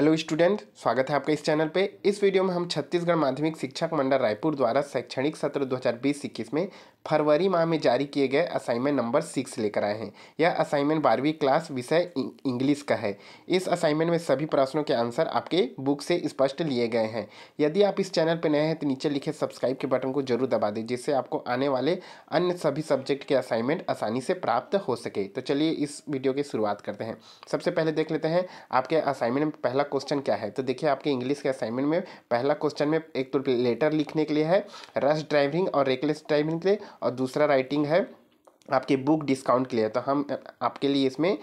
hello student स्वागत है आपका इस चैनल पे इस वीडियो में हम छत्तीसगढ़ माध्यमिक शिक्षक मंडल रायपुर द्वारा शैक्षणिक सत्र 2020-21 में फरवरी माह में जारी किए गए असाइनमेंट नंबर सिक्स लेकर आए हैं यह असाइनमेंट बारहवीं क्लास विषय इंग्लिश का है इस असाइनमेंट में सभी प्रश्नों के आंसर आपके बुक से स्पष्ट लिए गए हैं यदि आप इस चैनल पर नए हैं तो नीचे लिखे सब्सक्राइब के बटन को जरूर दबा दें जिससे आपको आने वाले अन्य सभी सब्जेक्ट के असाइनमेंट आसानी से प्राप्त हो सके तो चलिए इस वीडियो की शुरुआत करते हैं सबसे पहले देख लेते हैं आपके असाइनमेंट पहला क्वेश्चन क्या है तो देखिए आपके इंग्लिश के असाइनमेंट में पहला क्वेश्चन में एक तो लेटर लिखने के लिए है रश ड्राइविंग और रेकलेस ड्राइविंग के लिए और दूसरा राइटिंग है आपके बुक डिस्काउंट के लिए तो हम आपके लिए इसमें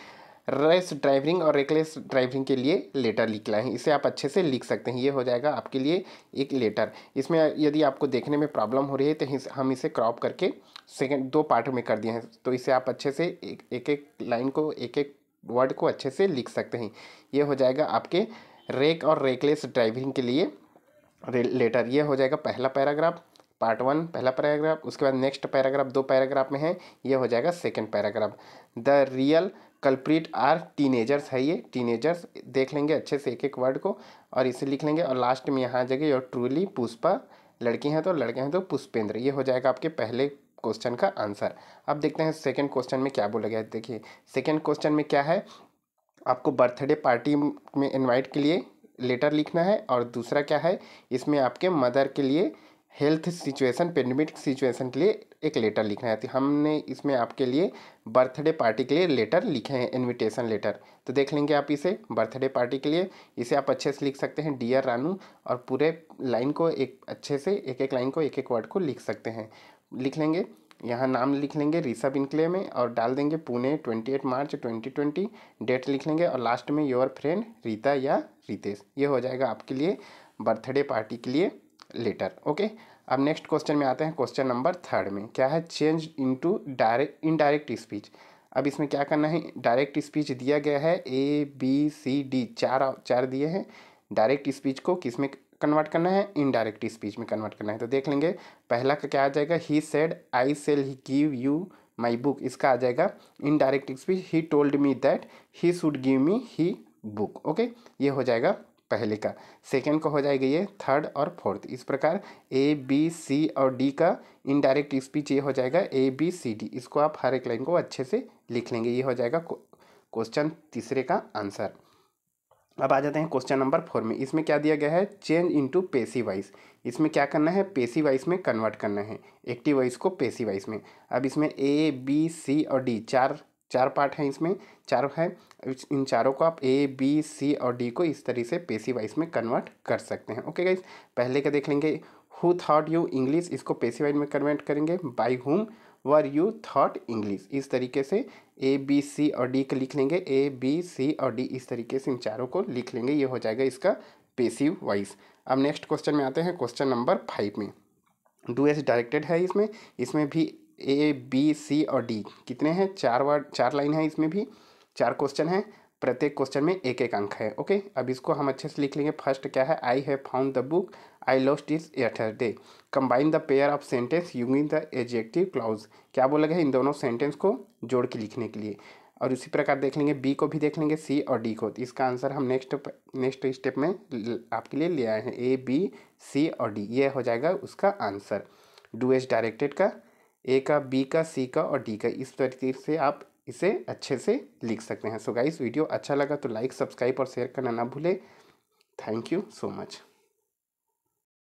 रेस ड्राइविंग और रेकलेस ड्राइविंग के लिए लेटर लिख लाए हैं इसे आप अच्छे से लिख सकते हैं ये हो जाएगा आपके लिए एक लेटर इसमें यदि आपको देखने में प्रॉब्लम हो रही है तो हम इसे क्रॉप करके सेकेंड दो पार्ट में कर दिए हैं तो इसे आप अच्छे से एक एक, एक लाइन को एक एक वर्ड को अच्छे से लिख सकते हैं ये हो जाएगा आपके रेक और रेकलेस ड्राइविंग के लिए लेटर ये हो जाएगा पहला पैराग्राफ पार्ट वन पहला पैराग्राफ उसके बाद नेक्स्ट पैराग्राफ दो पैराग्राफ में है ये हो जाएगा second paragraph the real culprit are teenagers है ये टीनेजर्स देख लेंगे अच्छे से एक एक वर्ड को और इसे लिख लेंगे और लास्ट में यहाँ आ जाएगा योर ट्रूली पुष्पा लड़की हैं तो लड़के हैं तो पुष्पेंद्र ये हो जाएगा आपके पहले क्वेश्चन का आंसर अब देखते हैं सेकेंड क्वेश्चन में क्या बोला गया है देखिए सेकेंड क्वेश्चन में क्या है आपको बर्थडे पार्टी में इनवाइट के लिए लेटर लिखना है और दूसरा क्या है इसमें आपके मदर के लिए हेल्थ सिचुएशन पेंडेमिक सिचुएशन के लिए एक लेटर लिखना है तो हमने इसमें आपके लिए बर्थडे पार्टी के लिए लेटर लिखे हैं इनविटेशन लेटर तो देख लेंगे आप इसे बर्थडे पार्टी के लिए इसे आप अच्छे से लिख सकते हैं डियर रानू और पूरे लाइन को एक अच्छे से एक एक लाइन को एक एक वर्ड को लिख सकते हैं लिख लेंगे यहाँ नाम लिख लेंगे ऋषभ इनक्ले में और डाल देंगे Pune twenty eight March twenty twenty date लिख लेंगे और लास्ट में योर फ्रेंड रीता या रितेश ये हो जाएगा आपके लिए बर्थडे पार्टी के लिए लेटर ओके अब नेक्स्ट क्वेश्चन में आते हैं क्वेश्चन नंबर थर्ड में क्या है change into direct indirect speech अब इसमें क्या करना है डायरेक्ट स्पीच दिया गया है ए बी सी डी चार चार दिए हैं डायरेक्ट स्पीच को किस में कन्वर्ट करना है इनडायरेक्ट स्पीच में कन्वर्ट करना है तो देख लेंगे पहला का क्या आ जाएगा he said I sell he give you my book इसका आ जाएगा indirect speech he told me that he should give me he book okay ये हो जाएगा पहले का सेकेंड का हो जाएगा ये थर्ड और फोर्थ इस प्रकार ए बी सी और डी का इनडायरेक्ट स्पीच ये हो जाएगा ए बी सी डी इसको आप हर एक लाइन को अच्छे से लिख लेंगे ये हो जाएगा क्वेश्चन तीसरे का आंसर अब आ जाते हैं क्वेश्चन नंबर फोर में इसमें क्या दिया गया है चेंज इनटू पेसी वाइज इसमें क्या करना है पेसी वाइस में कन्वर्ट करना है एक्टिव वाइज को पेसी वाइज में अब इसमें ए बी सी और डी चार चार पार्ट हैं इसमें चार है इन चारों को आप ए बी सी और डी को इस तरीके से पेसी वाइज में कन्वर्ट कर सकते हैं ओके गाइज पहले का देख लेंगे हु थाट यू इंग्लिश इसको पेसी वाइज में कन्वर्ट करेंगे by whom were you that English इस तरीके से ए बी सी और डी को लिख लेंगे ए बी सी और डी इस तरीके से इन चारों को लिख लेंगे ये हो जाएगा इसका पेसिव वाइज अब नेक्स्ट क्वेश्चन में आते हैं क्वेश्चन नंबर फाइव में डू एस डायरेक्टेड है इसमें इसमें भी ए बी सी और डी कितने हैं चार वर्ड चार लाइन है इसमें भी चार क्वेश्चन हैं प्रत्येक क्वेश्चन में एक एक अंक है ओके अब इसको हम अच्छे से लिख लेंगे फर्स्ट क्या है I have found the book I lost yesterday combine the pair of sentence using the adjective clause क्या बोला गया इन दोनों सेंटेंस को जोड़ के लिखने के लिए और उसी प्रकार देख लेंगे बी को भी देख लेंगे सी और डी को तो इसका आंसर हम नेक्स्ट नेक्स्ट स्टेप में आपके लिए ले आए हैं ए बी सी और डी ये हो जाएगा उसका आंसर डू एज डायरेक्टेड का ए का बी का सी का और डी का इस तरीके से आप इसे अच्छे से लिख सकते हैं सो गाइस वीडियो अच्छा लगा तो लाइक सब्सक्राइब और शेयर करना ना भूले थैंक यू सो मच